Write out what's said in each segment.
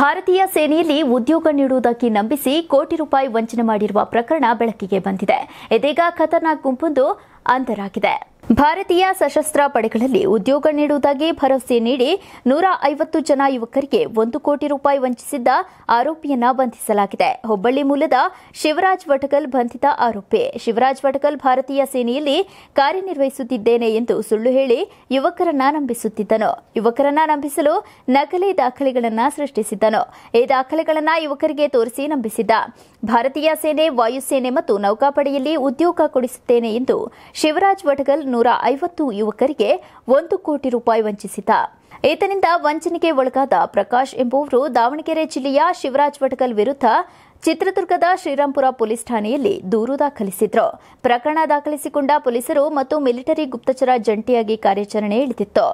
ಭಾರತೀಯ ಸೇನೆಯಲ್ಲಿ ಉದ್ಯೋಗ ನೀಡುವುದಾಗಿ ನಂಬಿಸಿ ಕೋಟಿ ರೂಪಾಯಿ ವಂಚನೆ ಮಾಡಿರುವ ಪ್ರಕರಣ ಬೆಳಕಿಗೆ ಬಂದಿದೆ ಇದೀಗ ಖತರ್ನಾಕ್ ಗುಂಪೊಂದು ಅಂತರಾಗಿದೆ ಭಾರತೀಯ ಸಶಸ್ತ್ರ ಪಡೆಗಳಲ್ಲಿ ಉದ್ಯೋಗ ನೀಡುವುದಾಗಿ ಭರವಸೆ ನೀಡಿ ನೂರ ಐವತ್ತು ಜನ ಯುವಕರಿಗೆ ಒಂದು ಕೋಟಿ ರೂಪಾಯಿ ವಂಚಿಸಿದ್ದ ಆರೋಪಿಯನ್ನ ಬಂಧಿಸಲಾಗಿದೆ ಹುಬ್ಬಳ್ಳಿ ಮೂಲದ ಶಿವರಾಜ್ ವಟಕಲ್ ಬಂಧಿತ ಆರೋಪಿ ಶಿವರಾಜ್ ವಟಕಲ್ ಭಾರತೀಯ ಸೇನೆಯಲ್ಲಿ ಕಾರ್ಯನಿರ್ವಹಿಸುತ್ತಿದ್ದೇನೆ ಎಂದು ಸುಳ್ಳು ಹೇಳಿ ಯುವಕರನ್ನ ನಂಬಿಸುತ್ತಿದ್ದನು ಯುವಕರನ್ನ ನಂಬಿಸಲು ನಕಲಿ ದಾಖಲೆಗಳನ್ನು ಸೃಷ್ಟಿಸಿದ್ದನು ಈ ದಾಖಲೆಗಳನ್ನು ಯುವಕರಿಗೆ ತೋರಿಸಿ ನಂಬಿಸಿದ್ದ ಭಾರತೀಯ ಸೇನೆ ವಾಯುಸೇನೆ ಮತ್ತು ನೌಕಾಪಡೆಯಲ್ಲಿ ಉದ್ಯೋಗ ಕೊಡಿಸುತ್ತೇನೆ ಎಂದು ಶಿವರಾಜ್ ವಟಕಲ್ ನೂರ ಐವತ್ತು ಯುವಕರಿಗೆ ಒಂದು ಕೋಟಿ ರೂಪಾಯಿ ವಂಚಿಸಿದ ಈತನಿಂದ ವಂಚನೆಗೆ ಒಳಗಾದ ಪ್ರಕಾಶ್ ಎಂಬುವರು ದಾವಣಗೆರೆ ಜಿಲ್ಲೆಯ ಶಿವರಾಜ್ ವಟಕಲ್ ವಿರುದ್ಧ ಚಿತ್ರದುರ್ಗದ ಶ್ರೀರಾಂಪುರ ಪೊಲೀಸ್ ಠಾಣೆಯಲ್ಲಿ ದೂರು ದಾಖಲಿಸಿದ್ರು ಪ್ರಕರಣ ದಾಖಲಿಸಿಕೊಂಡ ಪೊಲೀಸರು ಮತ್ತು ಮಿಲಿಟರಿ ಗುಪ್ತಚರ ಜಂಟಿಯಾಗಿ ಕಾರ್ಯಾಚರಣೆ ಇಳಿದಿತ್ತು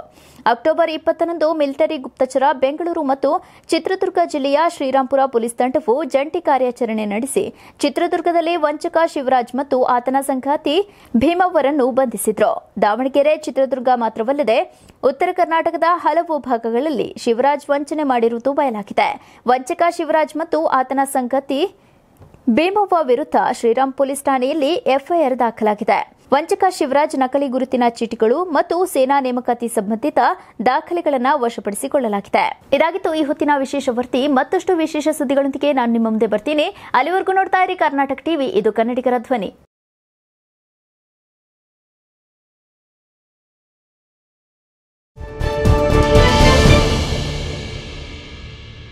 ಅಕ್ಟೋಬರ್ ಇಪ್ಪತ್ತರಂದು ಮಿಲಿಟರಿ ಗುಪ್ತಚರ ಬೆಂಗಳೂರು ಮತ್ತು ಚಿತ್ರದುರ್ಗ ಜಿಲ್ಲೆಯ ಶ್ರೀರಾಂಪುರ ಪೊಲೀಸ್ ತಂಡವು ಜಂಟಿ ಕಾರ್ಯಾಚರಣೆ ನಡೆಸಿ ಚಿತ್ರದುರ್ಗದಲ್ಲಿ ವಂಚಕ ಶಿವರಾಜ್ ಮತ್ತು ಆತನ ಸಂಗಾತಿ ಭೀಮವ್ವರನ್ನು ಬಂಧಿಸಿದ್ರು ದಾವಣಗೆರೆ ಚಿತ್ರದುರ್ಗ ಮಾತ್ರವಲ್ಲದೆ ಉತ್ತರ ಕರ್ನಾಟಕದ ಹಲವು ಭಾಗಗಳಲ್ಲಿ ಶಿವರಾಜ್ ವಂಚನೆ ಮಾಡಿರುವುದು ಬಯಲಾಗಿದೆ ವಂಚಕ ಶಿವರಾಜ್ ಮತ್ತು ಆತನ ಸಂಗಾತಿ ಭೀಮವ್ವ ವಿರುದ್ದ ಶ್ರೀರಾಮ್ ಪೊಲೀಸ್ ಠಾಣೆಯಲ್ಲಿ ಎಫ್ಐಆರ್ ದಾಖಲಾಗಿದೆ ವಂಚಕ ಶಿವರಾಜ್ ನಕಲಿ ಗುರುತಿನ ಚೀಟಿಗಳು ಮತ್ತು ಸೇನಾ ನೇಮಕಾತಿ ಸಂಬಂಧಿತ ದಾಖಲೆಗಳನ್ನು ವಶಪಡಿಸಿಕೊಳ್ಳಲಾಗಿದೆ ಇದಾಗಿತ್ತು ಈ ಹೊತ್ತಿನ ವಿಶೇಷ ವರ್ತಿ ಮತ್ತಷ್ಟು ವಿಶೇಷ ಸುದ್ದಿಗಳೊಂದಿಗೆ ನಾನು ನಿಮ್ಮ ಮುಂದೆ ಬರ್ತೀನಿ ಅಲ್ಲಿವರೆಗೂ ನೋಡ್ತಾ ಇರಿ ಕರ್ನಾಟಕ ಟಿವಿ ಇದು ಕನ್ನಡಿಗರ ಧ್ವನಿ